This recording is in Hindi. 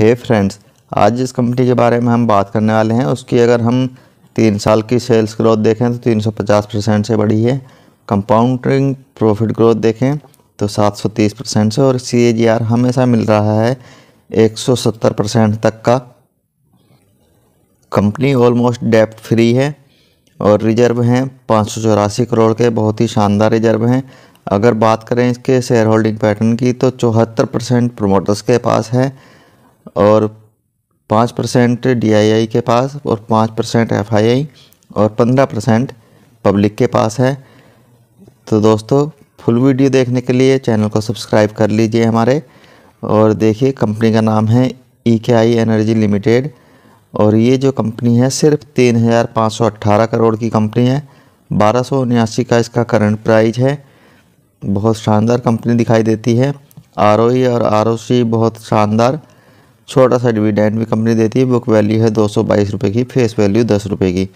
हे फ्रेंड्स आज जिस कंपनी के बारे में हम बात करने वाले हैं उसकी अगर हम तीन साल की सेल्स ग्रोथ देखें तो 350 परसेंट से बढ़ी है कंपाउंडिंग प्रॉफिट ग्रोथ देखें तो 730 परसेंट से और सी हमेशा मिल रहा है 170 परसेंट तक का कंपनी ऑलमोस्ट डेप्ट फ्री है और रिजर्व हैं पाँच करोड़ के बहुत ही शानदार रिजर्व हैं अगर बात करें इसके शेयर होल्डिंग पैटर्न की तो चौहत्तर परसेंट प्रोमोटर्स के पास है और पाँच परसेंट डी के पास और पाँच परसेंट एफ और पंद्रह परसेंट पब्लिक के पास है तो दोस्तों फुल वीडियो देखने के लिए चैनल को सब्सक्राइब कर लीजिए हमारे और देखिए कंपनी का नाम है ई के आई एनर्जी लिमिटेड और ये जो कंपनी है सिर्फ तीन हज़ार पाँच सौ अट्ठारह करोड़ की कंपनी है बारह सौ उन्यासी का इसका करंट प्राइज है बहुत शानदार कंपनी दिखाई देती है आर e और आर बहुत शानदार छोटा सा डिविडेंड भी कंपनी देती है बुक वैल्यू है दो सौ बाईस रुपये की फेस वैल्यू दस रुपये की